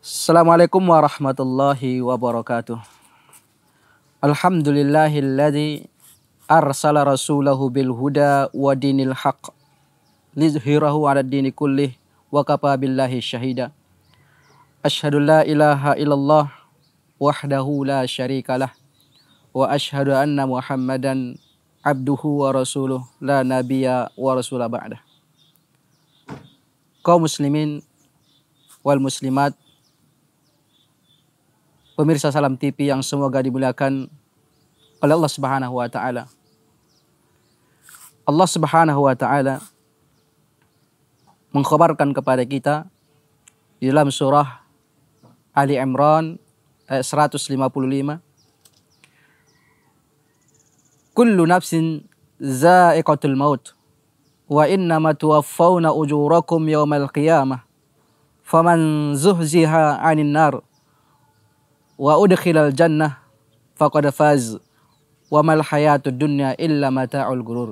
Assalamualaikum warahmatullahi wabarakatuh. Alhamdulillahilladzi arsala rasulahu bil huda wa dinil haq lizhirahu ala dini kullih wa kafa billahi syahida. Ashhadu la ilaha illallah wahdahu la syarikalah wa ashhadu anna Muhammadan abduhu wa rasuluh la nabiyya wa rasula ba'da. Kaum muslimin wal muslimat pemirsa Salam TV yang semoga dimuliakan oleh Allah Subhanahu wa taala. Allah Subhanahu wa taala mengkhabarkan kepada kita di dalam surah Ali Imran eh, 155 Kullu nafsin za'iqatul maut wa innama tuwaffawna ujurakum yawmal qiyamah faman zuhziha 'anil nar wa udkhilal jannah faqad faz wa mal hayatud dunya illa mata'ul gurur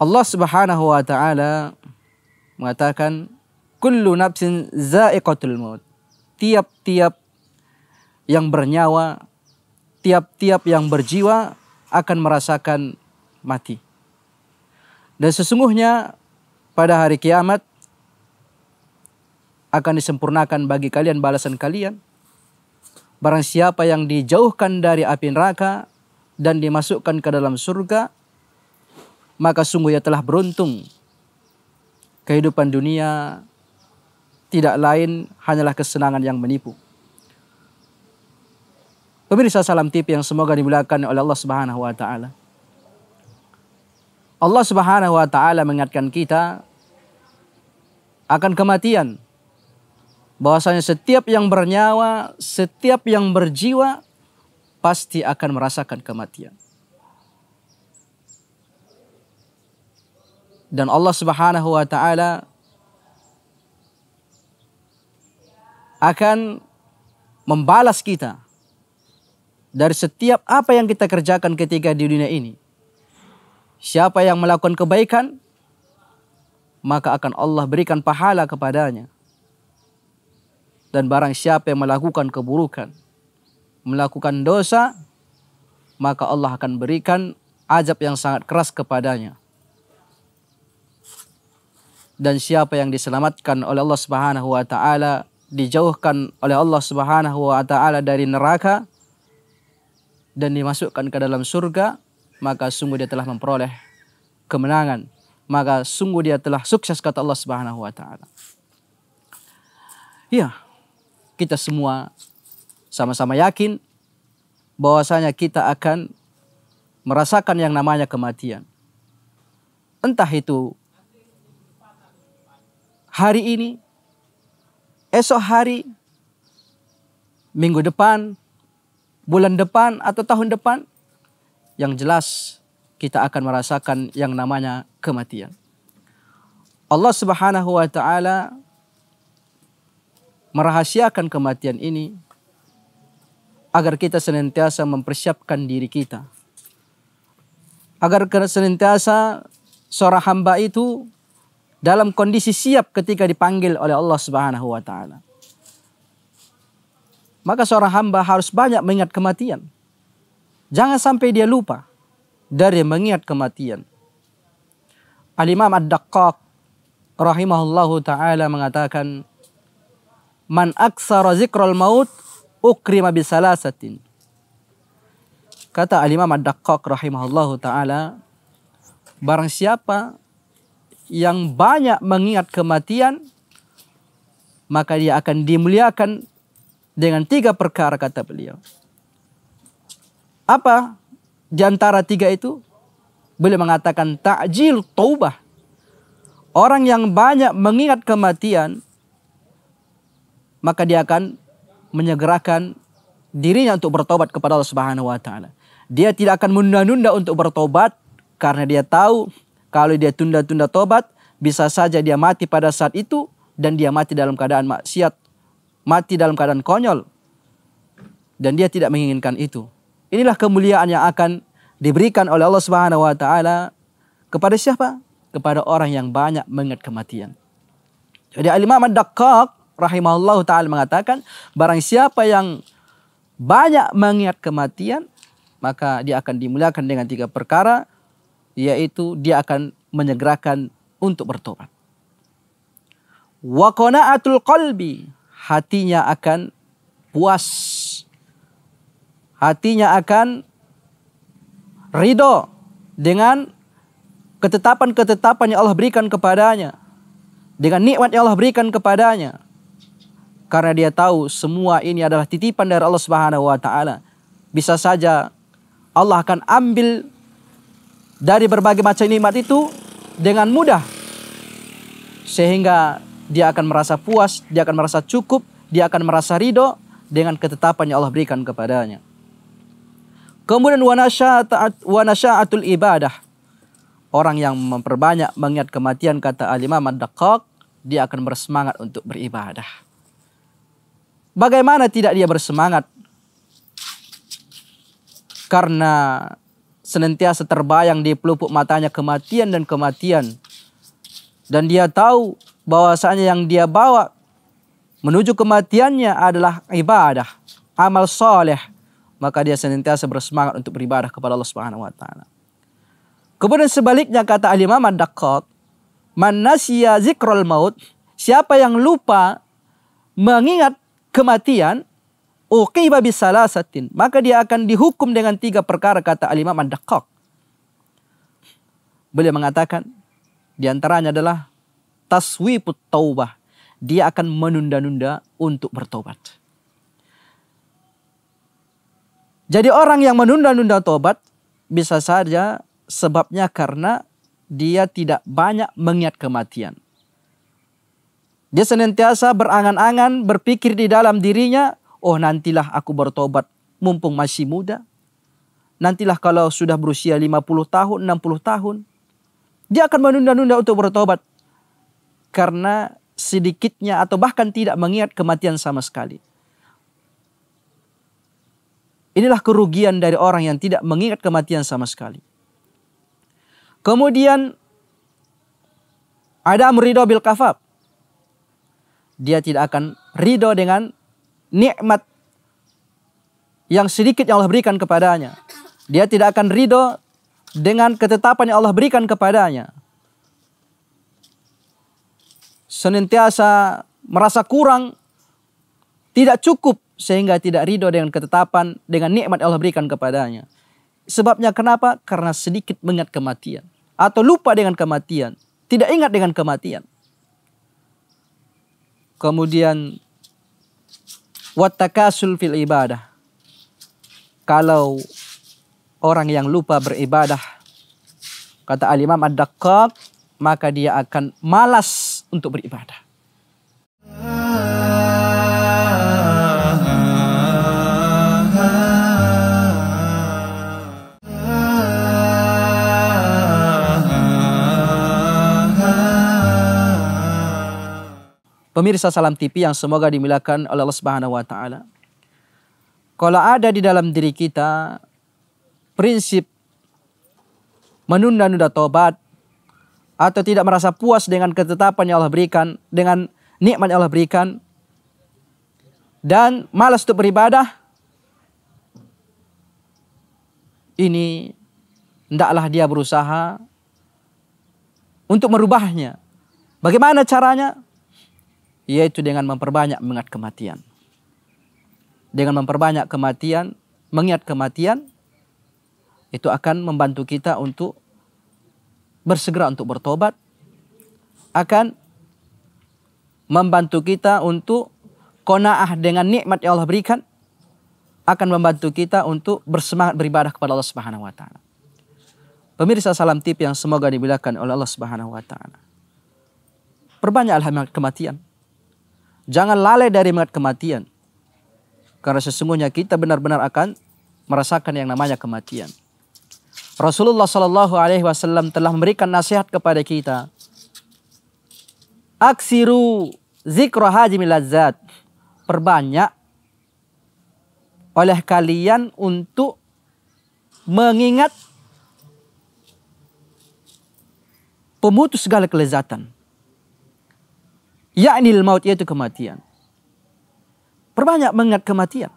Allah Subhanahu wa taala mengatakan kullu nafsin za'iqatul maut. Tiap-tiap yang bernyawa, tiap-tiap yang berjiwa akan merasakan mati. Dan sesungguhnya pada hari kiamat akan disempurnakan bagi kalian balasan kalian. Barang siapa yang dijauhkan dari api neraka dan dimasukkan ke dalam surga, maka sungguh ia telah beruntung. Kehidupan dunia tidak lain hanyalah kesenangan yang menipu. Pemirsa Salam tip yang semoga dimuliakan oleh Allah Subhanahu wa taala. Allah Subhanahu wa taala mengingatkan kita akan kematian. Bahwasanya setiap yang bernyawa, setiap yang berjiwa pasti akan merasakan kematian. Dan Allah Subhanahu wa taala akan membalas kita dari setiap apa yang kita kerjakan ketika di dunia ini. Siapa yang melakukan kebaikan, maka akan Allah berikan pahala kepadanya. Dan barang siapa yang melakukan keburukan, melakukan dosa, maka Allah akan berikan azab yang sangat keras kepadanya. Dan siapa yang diselamatkan oleh Allah Subhanahu wa taala dijauhkan oleh Allah Subhanahu wa taala dari neraka dan dimasukkan ke dalam surga, maka sungguh dia telah memperoleh kemenangan, maka sungguh dia telah sukses kata Allah Subhanahu wa taala. Ya, kita semua sama-sama yakin bahwasanya kita akan merasakan yang namanya kematian. Entah itu hari ini esok hari, minggu depan, bulan depan atau tahun depan, yang jelas kita akan merasakan yang namanya kematian. Allah Subhanahu wa taala merahasiakan kematian ini agar kita senantiasa mempersiapkan diri kita. Agar senantiasa seorang hamba itu dalam kondisi siap ketika dipanggil oleh Allah Subhanahu wa taala. Maka seorang hamba harus banyak mengingat kematian. Jangan sampai dia lupa dari mengingat kematian. Al-Imam Ad-Daqqaq rahimahullahu taala mengatakan, "Man aksara zikral maut ukrima bisalasatin." Kata Al-Imam Ad-Daqqaq rahimahullahu taala, barang siapa yang banyak mengingat kematian maka dia akan dimuliakan dengan tiga perkara kata beliau. Apa di antara tiga itu? Beliau mengatakan takjil taubah. Orang yang banyak mengingat kematian maka dia akan menyegerakan dirinya untuk bertobat kepada Allah Subhanahu wa taala. Dia tidak akan menunda-nunda untuk bertobat karena dia tahu kalau dia tunda-tunda tobat, bisa saja dia mati pada saat itu dan dia mati dalam keadaan maksiat, mati dalam keadaan konyol. Dan dia tidak menginginkan itu. Inilah kemuliaan yang akan diberikan oleh Allah Subhanahu wa taala kepada siapa? Kepada orang yang banyak mengingat kematian. Jadi Al-Imam Ad-Dakkak rahimahullah taala mengatakan barang siapa yang banyak mengingat kematian maka dia akan dimuliakan dengan tiga perkara yaitu dia akan menyegerakan untuk bertobat. Wa qanaatul qalbi, hatinya akan puas. Hatinya akan ridho dengan ketetapan-ketetapan yang Allah berikan kepadanya. Dengan nikmat yang Allah berikan kepadanya. Karena dia tahu semua ini adalah titipan dari Allah Subhanahu wa taala. Bisa saja Allah akan ambil dari berbagai macam nikmat itu dengan mudah. Sehingga dia akan merasa puas, dia akan merasa cukup, dia akan merasa ridho dengan ketetapan yang Allah berikan kepadanya. Kemudian wanasya'atul ibadah. Orang yang memperbanyak mengingat kematian kata Al-Imam dia akan bersemangat untuk beribadah. Bagaimana tidak dia bersemangat? Karena senantiasa terbayang di pelupuk matanya kematian dan kematian. Dan dia tahu bahwasanya yang dia bawa menuju kematiannya adalah ibadah, amal soleh. Maka dia senantiasa bersemangat untuk beribadah kepada Allah Subhanahu wa taala. Kemudian sebaliknya kata Al Imam ad zikrul maut", siapa yang lupa mengingat kematian, uqiba bisalasatin, maka dia akan dihukum dengan tiga perkara kata Al-Imam ad Beliau mengatakan di antaranya adalah taswiput taubah. Dia akan menunda-nunda untuk bertobat. Jadi orang yang menunda-nunda tobat bisa saja sebabnya karena dia tidak banyak mengingat kematian. Dia senantiasa berangan-angan, berpikir di dalam dirinya oh nantilah aku bertobat mumpung masih muda. Nantilah kalau sudah berusia 50 tahun, 60 tahun. Dia akan menunda-nunda untuk bertobat. Karena sedikitnya atau bahkan tidak mengingat kematian sama sekali. Inilah kerugian dari orang yang tidak mengingat kematian sama sekali. Kemudian ada amrido bil kafab. Dia tidak akan ridho dengan nikmat yang sedikit yang Allah berikan kepadanya. Dia tidak akan ridho dengan ketetapan yang Allah berikan kepadanya. Senantiasa merasa kurang, tidak cukup sehingga tidak ridho dengan ketetapan, dengan nikmat yang Allah berikan kepadanya. Sebabnya kenapa? Karena sedikit mengingat kematian. Atau lupa dengan kematian. Tidak ingat dengan kematian. Kemudian Wat takasul fil ibadah. Kalau orang yang lupa beribadah, kata Al-Imam Ad-Dakkaq, maka dia akan malas untuk beribadah. pemirsa Salam TV yang semoga dimilakan oleh Allah Subhanahu wa taala. Kalau ada di dalam diri kita prinsip menunda-nunda tobat atau tidak merasa puas dengan ketetapan yang Allah berikan, dengan nikmat yang Allah berikan dan malas untuk beribadah ini hendaklah dia berusaha untuk merubahnya. Bagaimana caranya? yaitu dengan memperbanyak mengingat kematian. Dengan memperbanyak kematian, mengingat kematian itu akan membantu kita untuk bersegera untuk bertobat, akan membantu kita untuk konaah dengan nikmat yang Allah berikan, akan membantu kita untuk bersemangat beribadah kepada Allah Subhanahu wa taala. Pemirsa salam tip yang semoga dimuliakan oleh Allah Subhanahu wa taala. Perbanyak kematian. Jangan lalai dari mengat kematian. Karena sesungguhnya kita benar-benar akan merasakan yang namanya kematian. Rasulullah Shallallahu Alaihi Wasallam telah memberikan nasihat kepada kita. Aksiru zikro hajimil Perbanyak oleh kalian untuk mengingat pemutus segala kelezatan ini maut yaitu kematian. Perbanyak mengingat kematian.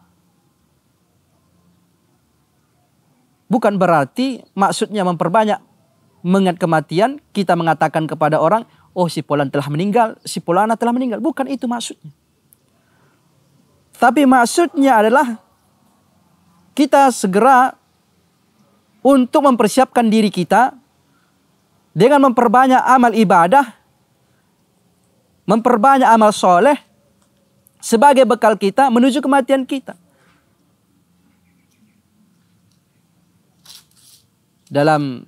Bukan berarti maksudnya memperbanyak mengingat kematian kita mengatakan kepada orang, oh si Polan telah meninggal, si Polana telah meninggal. Bukan itu maksudnya. Tapi maksudnya adalah kita segera untuk mempersiapkan diri kita dengan memperbanyak amal ibadah memperbanyak amal soleh sebagai bekal kita menuju kematian kita. Dalam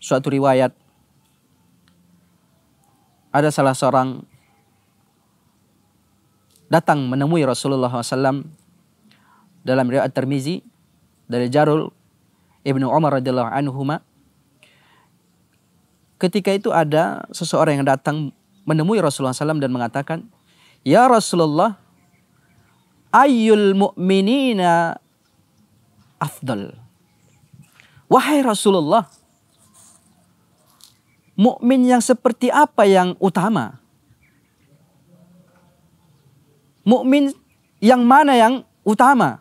suatu riwayat ada salah seorang datang menemui Rasulullah SAW dalam riwayat termizi dari Jarul Ibnu Umar radhiyallahu anhu ketika itu ada seseorang yang datang menemui Rasulullah SAW dan mengatakan, Ya Rasulullah, ayyul mu'minina afdal. Wahai Rasulullah, mukmin yang seperti apa yang utama? Mukmin yang mana yang utama?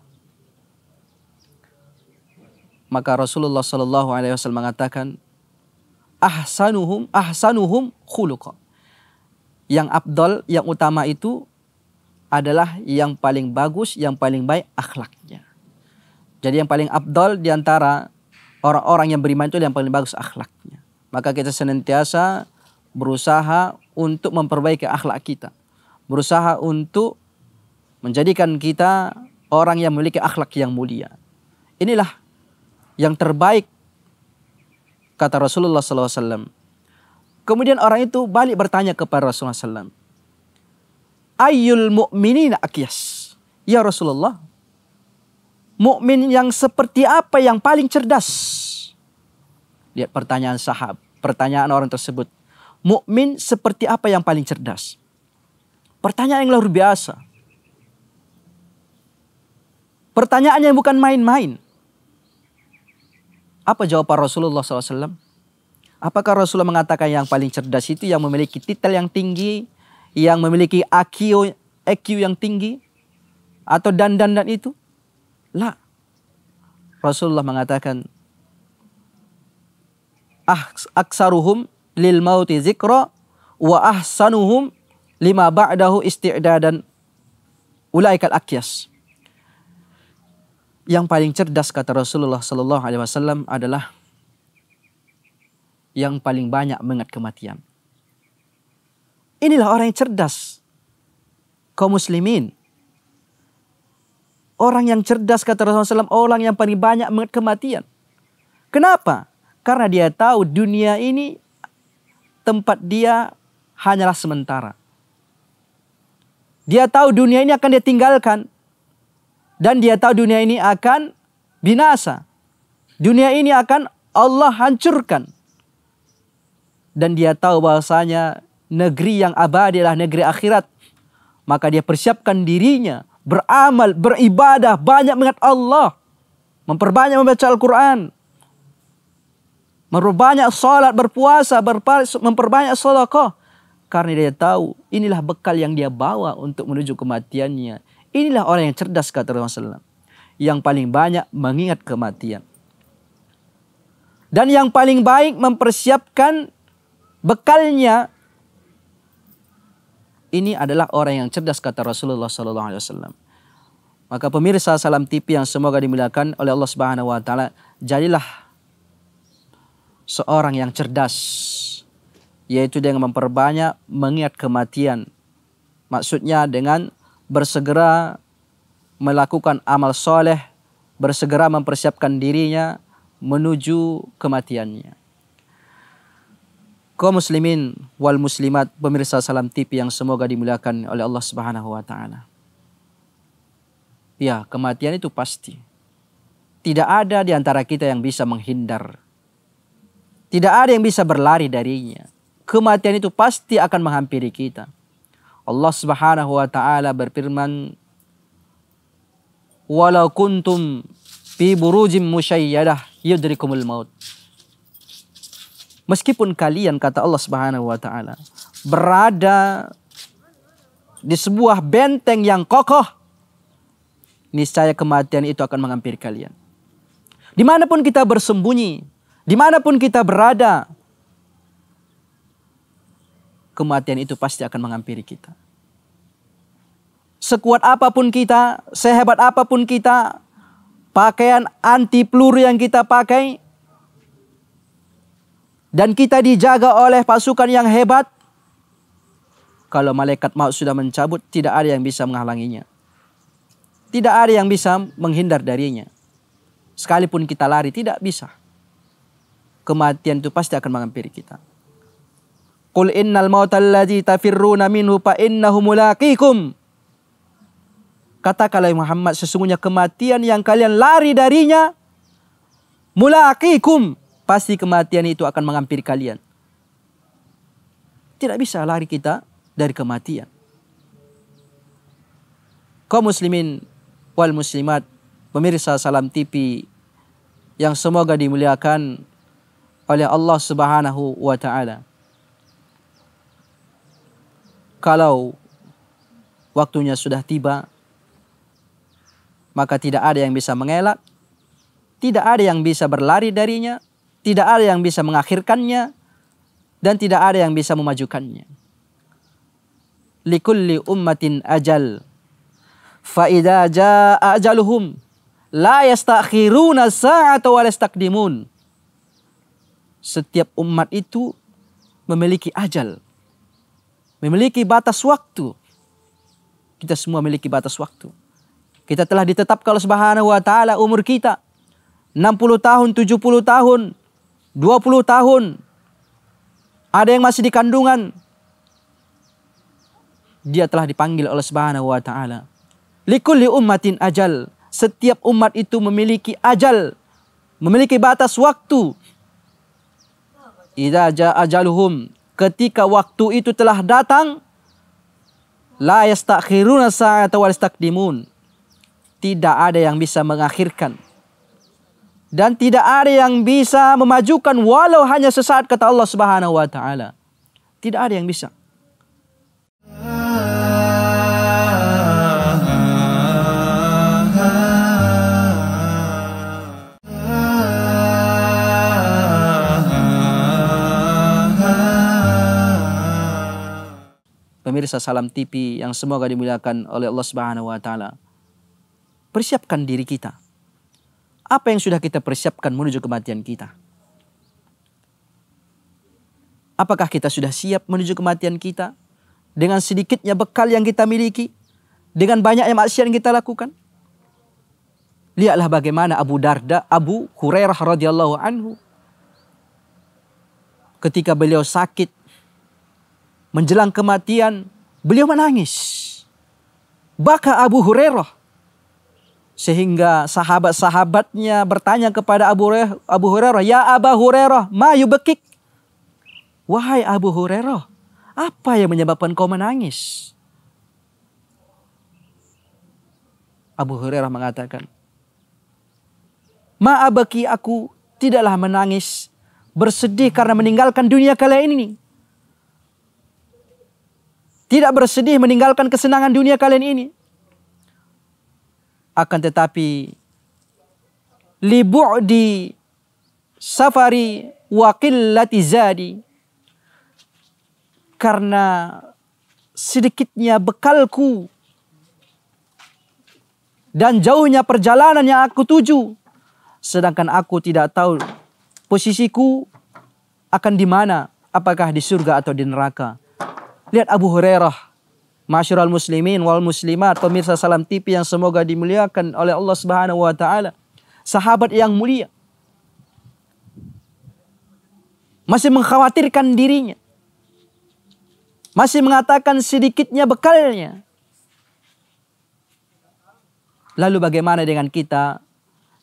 Maka Rasulullah Shallallahu Alaihi Wasallam mengatakan, ahsanuhum ahsanuhum khuluqa yang abdol, yang utama itu adalah yang paling bagus, yang paling baik akhlaknya. Jadi yang paling abdol diantara orang-orang yang beriman itu yang paling bagus akhlaknya. Maka kita senantiasa berusaha untuk memperbaiki akhlak kita. Berusaha untuk menjadikan kita orang yang memiliki akhlak yang mulia. Inilah yang terbaik kata Rasulullah SAW Kemudian orang itu balik bertanya kepada Rasulullah SAW. Ayyul mu'minina akyas. Ya Rasulullah. Mukmin yang seperti apa yang paling cerdas? Lihat pertanyaan sahab, pertanyaan orang tersebut. Mukmin seperti apa yang paling cerdas? Pertanyaan yang luar biasa. Pertanyaan yang bukan main-main. Apa jawaban Rasulullah SAW? Apakah Rasulullah mengatakan yang paling cerdas itu yang memiliki titel yang tinggi, yang memiliki IQ, EQ yang tinggi, atau dandan dan itu? La Rasulullah mengatakan, ah, aksaruhum lil mauti zikra wa ahsanuhum lima ba'dahu isti'dadan ulaikal akyas. Yang paling cerdas kata Rasulullah sallallahu alaihi wasallam adalah yang paling banyak mengat kematian. Inilah orang yang cerdas. Kaum muslimin. Orang yang cerdas kata Rasulullah SAW, orang yang paling banyak mengat kematian. Kenapa? Karena dia tahu dunia ini tempat dia hanyalah sementara. Dia tahu dunia ini akan dia tinggalkan. Dan dia tahu dunia ini akan binasa. Dunia ini akan Allah hancurkan dan dia tahu bahwasanya negeri yang abadi adalah negeri akhirat. Maka dia persiapkan dirinya beramal, beribadah, banyak mengat Allah, memperbanyak membaca Al-Qur'an, memperbanyak sholat, berpuasa, memperbanyak sedekah karena dia tahu inilah bekal yang dia bawa untuk menuju kematiannya. Inilah orang yang cerdas kata Rasulullah Yang paling banyak mengingat kematian. Dan yang paling baik mempersiapkan bekalnya ini adalah orang yang cerdas kata Rasulullah sallallahu alaihi wasallam. Maka pemirsa Salam TV yang semoga dimuliakan oleh Allah Subhanahu wa taala, jadilah seorang yang cerdas yaitu dengan memperbanyak mengingat kematian. Maksudnya dengan bersegera melakukan amal soleh, bersegera mempersiapkan dirinya menuju kematiannya kaum muslimin wal muslimat pemirsa Salam TV yang semoga dimuliakan oleh Allah Subhanahu wa taala. Ya, kematian itu pasti. Tidak ada di antara kita yang bisa menghindar. Tidak ada yang bisa berlari darinya. Kematian itu pasti akan menghampiri kita. Allah Subhanahu wa taala berfirman, "Walau kuntum fi burujin musyayyadah yudrikumul maut." Meskipun kalian kata Allah Subhanahu wa taala berada di sebuah benteng yang kokoh, niscaya kematian itu akan menghampiri kalian. Dimanapun kita bersembunyi, dimanapun kita berada, kematian itu pasti akan menghampiri kita. Sekuat apapun kita, sehebat apapun kita, pakaian anti peluru yang kita pakai, dan kita dijaga oleh pasukan yang hebat, kalau malaikat maut sudah mencabut, tidak ada yang bisa menghalanginya. Tidak ada yang bisa menghindar darinya. Sekalipun kita lari, tidak bisa. Kematian itu pasti akan menghampiri kita. Qul innal mautal tafirruna minhu fa innahu mulaqikum. Katakanlah Muhammad sesungguhnya kematian yang kalian lari darinya mulaqikum pasti kematian itu akan menghampiri kalian. Tidak bisa lari kita dari kematian. Kau muslimin wal muslimat, pemirsa Salam TV yang semoga dimuliakan oleh Allah Subhanahu wa taala. Kalau waktunya sudah tiba, maka tidak ada yang bisa mengelak, tidak ada yang bisa berlari darinya, tidak ada yang bisa mengakhirkannya dan tidak ada yang bisa memajukannya. Likulli ummatin ajal. Fa idza jaa ajaluhum la yastakhiruna sa'ata wa yastakdimun. Setiap umat itu memiliki ajal. Memiliki batas waktu. Kita semua memiliki batas waktu. Kita telah ditetapkan oleh Subhanahu wa taala umur kita 60 tahun, 70 tahun, 20 tahun. Ada yang masih di kandungan. Dia telah dipanggil oleh Subhanahu wa taala. Likulli ummatin ajal. Setiap umat itu memiliki ajal, memiliki batas waktu. Idza ja ajaluhum, ketika waktu itu telah datang, la yastakhiruna sa'ata wa yastakdimun. Tidak ada yang bisa mengakhirkan dan tidak ada yang bisa memajukan walau hanya sesaat kata Allah Subhanahu wa taala. Tidak ada yang bisa. Pemirsa Salam TV yang semoga dimuliakan oleh Allah Subhanahu wa taala. Persiapkan diri kita apa yang sudah kita persiapkan menuju kematian kita? Apakah kita sudah siap menuju kematian kita? Dengan sedikitnya bekal yang kita miliki? Dengan banyaknya maksiat yang kita lakukan? Lihatlah bagaimana Abu Darda, Abu Hurairah radhiyallahu anhu ketika beliau sakit menjelang kematian, beliau menangis. Bahkan Abu Hurairah sehingga sahabat-sahabatnya bertanya kepada Abu, Hurairah, Abu Hurairah, Ya Abu Hurairah, ma'yu bekik, Wahai Abu Hurairah, apa yang menyebabkan kau menangis? Abu Hurairah mengatakan, Ma'abaki aku tidaklah menangis, bersedih karena meninggalkan dunia kalian ini. Tidak bersedih meninggalkan kesenangan dunia kalian ini akan tetapi di safari wakil latizadi zadi karena sedikitnya bekalku dan jauhnya perjalanan yang aku tuju sedangkan aku tidak tahu posisiku akan di mana apakah di surga atau di neraka lihat Abu Hurairah Masyurul muslimin wal muslimat, pemirsa Salam TV yang semoga dimuliakan oleh Allah Subhanahu wa taala. Sahabat yang mulia masih mengkhawatirkan dirinya. Masih mengatakan sedikitnya bekalnya. Lalu bagaimana dengan kita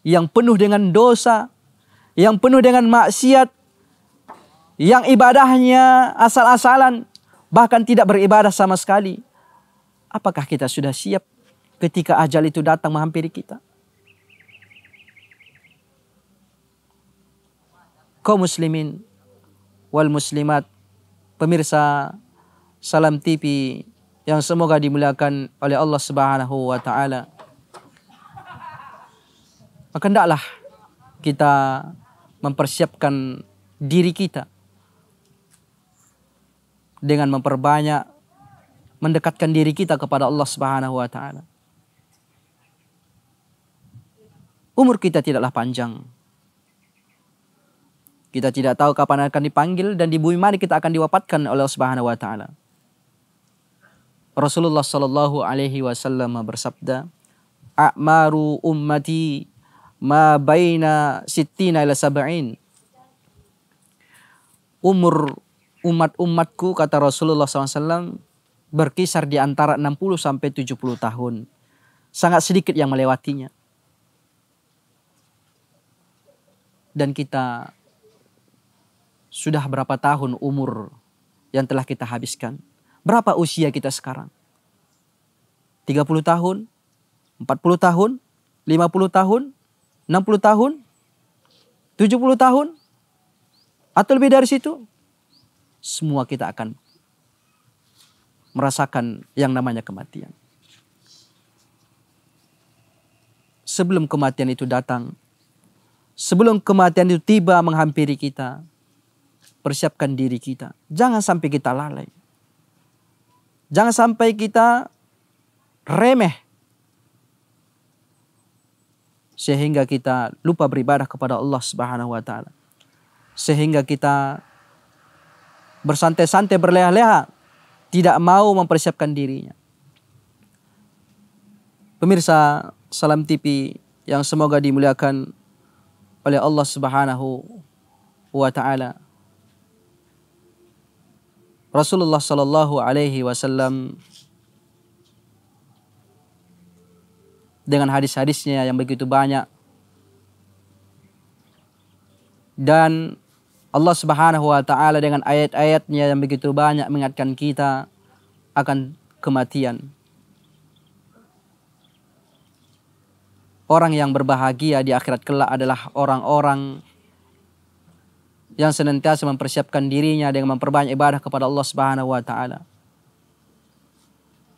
yang penuh dengan dosa, yang penuh dengan maksiat, yang ibadahnya asal-asalan, bahkan tidak beribadah sama sekali. Apakah kita sudah siap ketika ajal itu datang menghampiri kita? Kau muslimin wal muslimat, pemirsa Salam TV yang semoga dimuliakan oleh Allah Subhanahu wa taala. Maka hendaklah kita mempersiapkan diri kita dengan memperbanyak mendekatkan diri kita kepada Allah Subhanahu wa taala. Umur kita tidaklah panjang. Kita tidak tahu kapan akan dipanggil dan di bumi mari kita akan diwafatkan oleh Allah Subhanahu wa taala. Rasulullah sallallahu alaihi wasallam bersabda, "A'maru ummati ma baina sittina ila sab'in." Umur umat-umatku kata Rasulullah Alaihi Wasallam berkisar di antara 60 sampai 70 tahun. Sangat sedikit yang melewatinya. Dan kita sudah berapa tahun umur yang telah kita habiskan? Berapa usia kita sekarang? 30 tahun? 40 tahun? 50 tahun? 60 tahun? 70 tahun? Atau lebih dari situ? Semua kita akan merasakan yang namanya kematian. Sebelum kematian itu datang, sebelum kematian itu tiba menghampiri kita, persiapkan diri kita. Jangan sampai kita lalai. Jangan sampai kita remeh. Sehingga kita lupa beribadah kepada Allah Subhanahu wa taala. Sehingga kita bersantai-santai berleha-leha tidak mau mempersiapkan dirinya. Pemirsa Salam TV yang semoga dimuliakan oleh Allah Subhanahu wa taala. Rasulullah sallallahu alaihi wasallam dengan hadis-hadisnya yang begitu banyak dan Allah Subhanahu wa taala dengan ayat-ayatnya yang begitu banyak mengingatkan kita akan kematian. Orang yang berbahagia di akhirat kelak adalah orang-orang yang senantiasa mempersiapkan dirinya dengan memperbanyak ibadah kepada Allah Subhanahu wa taala.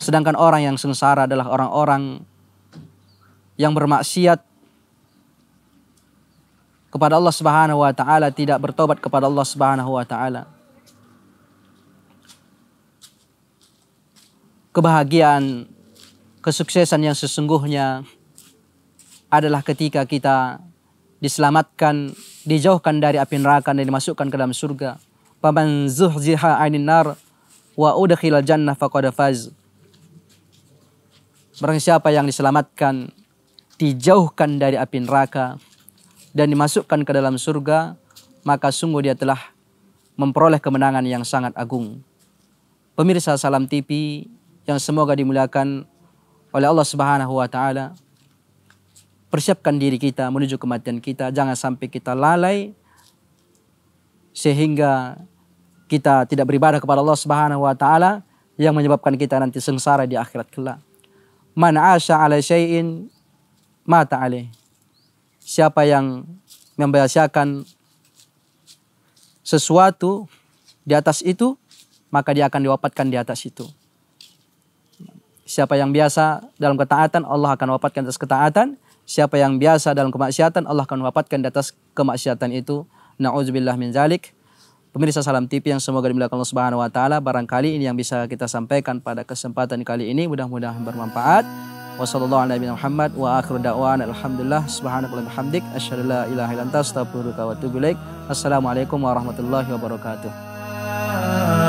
Sedangkan orang yang sengsara adalah orang-orang yang bermaksiat kepada Allah Subhanahu wa taala, tidak bertobat kepada Allah Subhanahu wa taala. Kebahagiaan, kesuksesan yang sesungguhnya adalah ketika kita diselamatkan, dijauhkan dari api neraka dan dimasukkan ke dalam surga. Paman zuhziha nar wa jannah faqad faz. Barang siapa yang diselamatkan, dijauhkan dari api neraka, dan dimasukkan ke dalam surga, maka sungguh dia telah memperoleh kemenangan yang sangat agung. Pemirsa Salam TV yang semoga dimuliakan oleh Allah Subhanahu wa taala. Persiapkan diri kita menuju kematian kita, jangan sampai kita lalai sehingga kita tidak beribadah kepada Allah Subhanahu wa taala yang menyebabkan kita nanti sengsara di akhirat kelak. Man asya ala syai'in mata 'alaihi siapa yang membiasakan sesuatu di atas itu, maka dia akan diwafatkan di atas itu. Siapa yang biasa dalam ketaatan, Allah akan wafatkan atas ketaatan. Siapa yang biasa dalam kemaksiatan, Allah akan wafatkan di atas kemaksiatan itu. Na'udzubillah min zalik. Pemirsa Salam TV yang semoga dimuliakan Allah Subhanahu wa taala, barangkali ini yang bisa kita sampaikan pada kesempatan kali ini mudah-mudahan bermanfaat. Wassalamualaikum warahmatullahi wabarakatuh. warahmatullahi wabarakatuh.